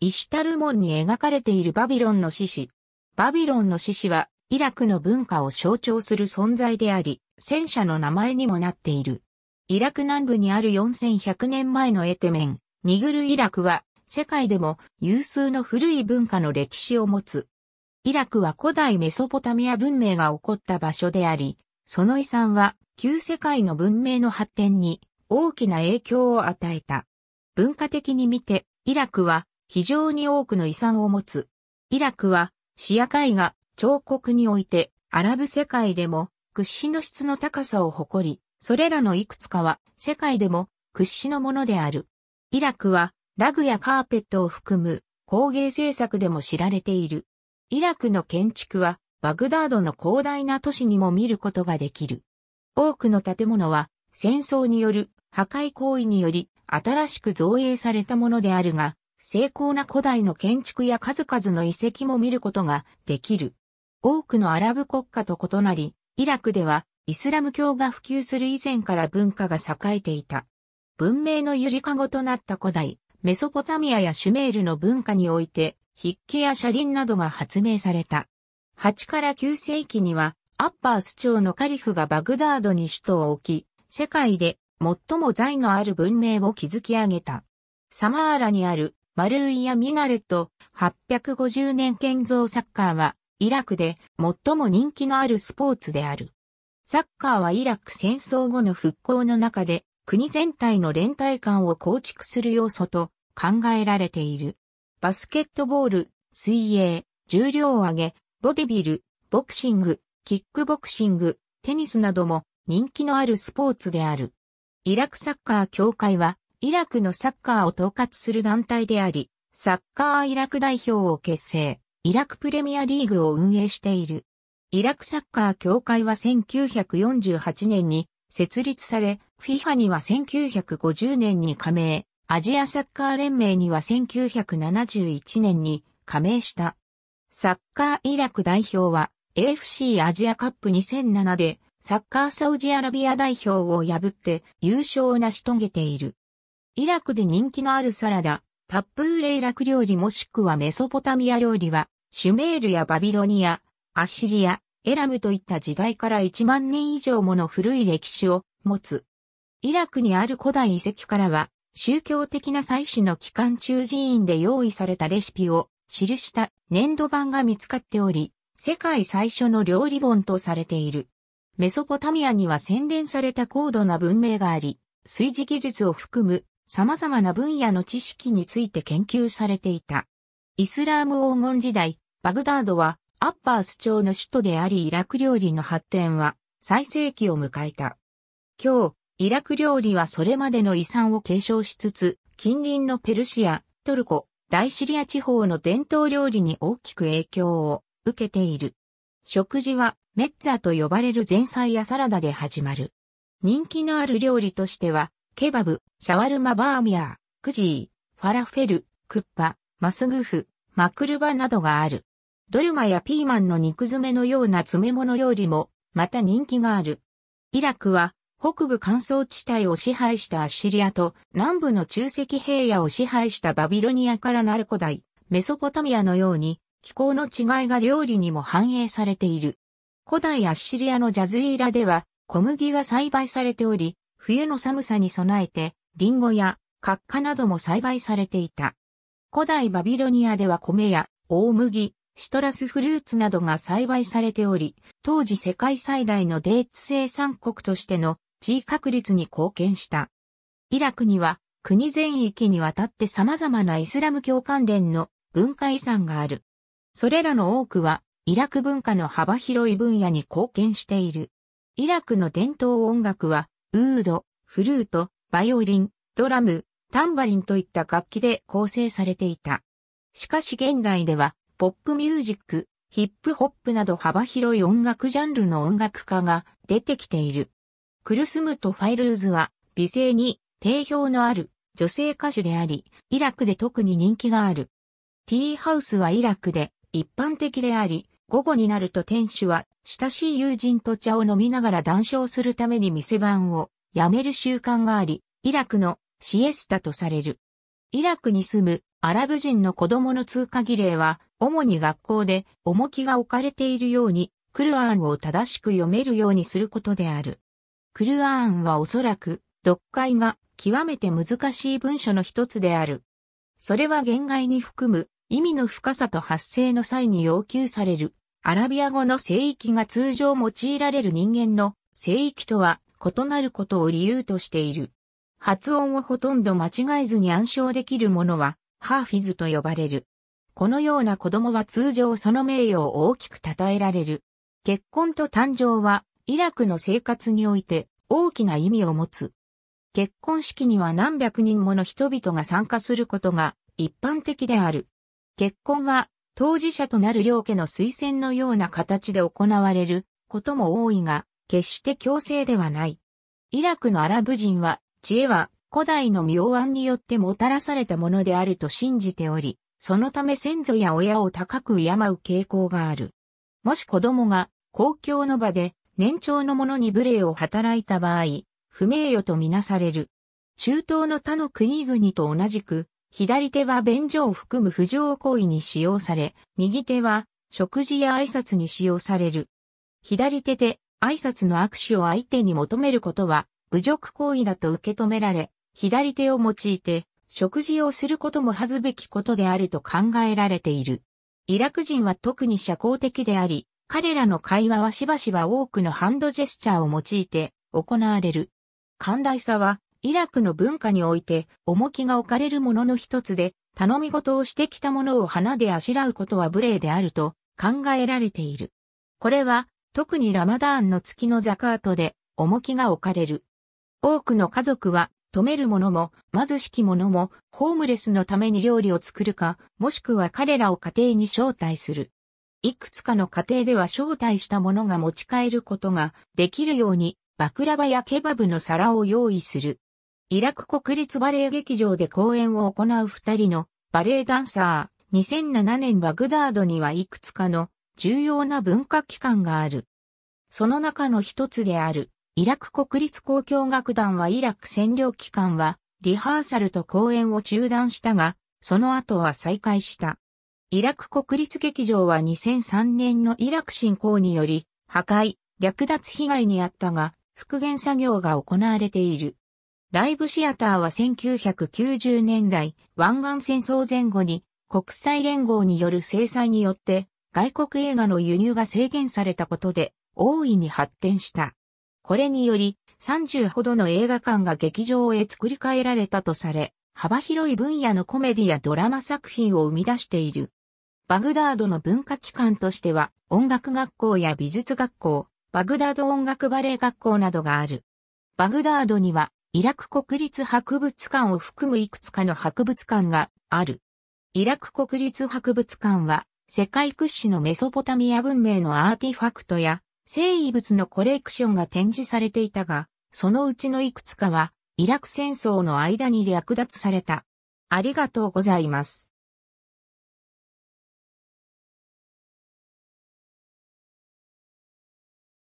イシュタル門に描かれているバビロンの獅子。バビロンの獅子は、イラクの文化を象徴する存在であり、戦車の名前にもなっている。イラク南部にある4100年前のエテメン、ニグルイラクは、世界でも有数の古い文化の歴史を持つ。イラクは古代メソポタミア文明が起こった場所であり、その遺産は旧世界の文明の発展に大きな影響を与えた。文化的に見て、イラクは非常に多くの遺産を持つ。イラクは、シア絵画、彫刻において、アラブ世界でも、屈指の質の高さを誇り、それらのいくつかは、世界でも、屈指のものである。イラクは、ラグやカーペットを含む、工芸制作でも知られている。イラクの建築は、バグダードの広大な都市にも見ることができる。多くの建物は、戦争による破壊行為により新しく造営されたものであるが、精巧な古代の建築や数々の遺跡も見ることができる。多くのアラブ国家と異なり、イラクではイスラム教が普及する以前から文化が栄えていた。文明のゆりかごとなった古代、メソポタミアやシュメールの文化において、筆記や車輪などが発明された。8から9世紀には、アッパース朝のカリフがバグダードに首都を置き、世界で最も財のある文明を築き上げた。サマーラにあるマルーイア・ミガルト、850年建造サッカーは、イラクで最も人気のあるスポーツである。サッカーはイラク戦争後の復興の中で、国全体の連帯感を構築する要素と考えられている。バスケットボール、水泳、重量上げ、ボディビル、ボクシング、キックボクシング、テニスなども人気のあるスポーツである。イラクサッカー協会はイラクのサッカーを統括する団体であり、サッカーイラク代表を結成、イラクプレミアリーグを運営している。イラクサッカー協会は1948年に設立され、FIFA には1950年に加盟、アジアサッカー連盟には1971年に加盟した。サッカーイラク代表は AFC アジアカップ2007でサッカーサウジアラビア代表を破って優勝を成し遂げている。イラクで人気のあるサラダ、タップーレイラク料理もしくはメソポタミア料理は、シュメールやバビロニア、アシリア、エラムといった時代から1万年以上もの古い歴史を持つ。イラクにある古代遺跡からは、宗教的な祭祀の期間中寺院で用意されたレシピを記した粘土板が見つかっており、世界最初の料理本とされている。メソポタミアには洗練された高度な文明があり、炊事技術を含む様々な分野の知識について研究されていた。イスラーム黄金時代、バグダードはアッパース朝の首都でありイラク料理の発展は最盛期を迎えた。今日、イラク料理はそれまでの遺産を継承しつつ、近隣のペルシア、トルコ、大シリア地方の伝統料理に大きく影響を受けている。食事はメッツァと呼ばれる前菜やサラダで始まる。人気のある料理としては、ケバブ、シャワルマバーミヤー、クジー、ファラフェル、クッパ、マスグフ、マクルバなどがある。ドルマやピーマンの肉詰めのような詰め物料理も、また人気がある。イラクは、北部乾燥地帯を支配したアッシリアと、南部の中石平野を支配したバビロニアからなる古代、メソポタミアのように、気候の違いが料理にも反映されている。古代アッシリアのジャズイーラでは、小麦が栽培されており、冬の寒さに備えて、リンゴや、カッカなども栽培されていた。古代バビロニアでは米や、大麦、シトラスフルーツなどが栽培されており、当時世界最大のデーツ生産国としての地位確立に貢献した。イラクには国全域にわたって様々なイスラム教関連の文化遺産がある。それらの多くはイラク文化の幅広い分野に貢献している。イラクの伝統音楽はウード、フルート、バイオリン、ドラム、タンバリンといった楽器で構成されていた。しかし現代では、ポップミュージック、ヒップホップなど幅広い音楽ジャンルの音楽家が出てきている。クルスムとファイルーズは、美声に定評のある女性歌手であり、イラクで特に人気がある。ティーハウスはイラクで一般的であり、午後になると店主は親しい友人と茶を飲みながら談笑するために店番をやめる習慣があり、イラクのシエスタとされる。イラクに住むアラブ人の子供の通過儀礼は、主に学校で重きが置かれているように、クルアーンを正しく読めるようにすることである。クルアーンはおそらく、読解が極めて難しい文書の一つである。それは言外に含む意味の深さと発生の際に要求されるアラビア語の聖域が通常用いられる人間の聖域とは異なることを理由としている。発音をほとんど間違えずに暗唱できるものは、ハーフィズと呼ばれる。このような子供は通常その名誉を大きく称えられる。結婚と誕生は、イラクの生活において大きな意味を持つ。結婚式には何百人もの人々が参加することが一般的である。結婚は当事者となる両家の推薦のような形で行われることも多いが、決して強制ではない。イラクのアラブ人は、知恵は古代の妙案によってもたらされたものであると信じており、そのため先祖や親を高く敬う傾向がある。もし子供が公共の場で年長の者に無礼を働いた場合、不名誉とみなされる。中東の他の国々と同じく、左手は便所を含む不条行為に使用され、右手は食事や挨拶に使用される。左手で挨拶の握手を相手に求めることは、侮辱行為だと受け止められ、左手を用いて食事をすることも恥ずべきことであると考えられている。イラク人は特に社交的であり、彼らの会話はしばしば多くのハンドジェスチャーを用いて行われる。寛大さはイラクの文化において重きが置かれるものの一つで、頼み事をしてきたものを花であしらうことは無礼であると考えられている。これは特にラマダーンの月のザカートで重きが置かれる。多くの家族は止める者も貧しき者もホームレスのために料理を作るか、もしくは彼らを家庭に招待する。いくつかの家庭では招待した者が持ち帰ることができるように、バクラバやケバブの皿を用意する。イラク国立バレエ劇場で公演を行う二人のバレエダンサー。2007年バグダードにはいくつかの重要な文化機関がある。その中の一つである、イラク国立交響楽団はイラク占領機関は、リハーサルと公演を中断したが、その後は再開した。イラク国立劇場は2003年のイラク侵攻により、破壊、略奪被害にあったが、復元作業が行われている。ライブシアターは1990年代、湾岸戦争前後に国際連合による制裁によって外国映画の輸入が制限されたことで大いに発展した。これにより30ほどの映画館が劇場へ作り変えられたとされ、幅広い分野のコメディやドラマ作品を生み出している。バグダードの文化機関としては音楽学校や美術学校、バグダード音楽バレエ学校などがある。バグダードにはイラク国立博物館を含むいくつかの博物館がある。イラク国立博物館は、世界屈指のメソポタミア文明のアーティファクトや、生遺物のコレクションが展示されていたが、そのうちのいくつかは、イラク戦争の間に略奪された。ありがとうございます。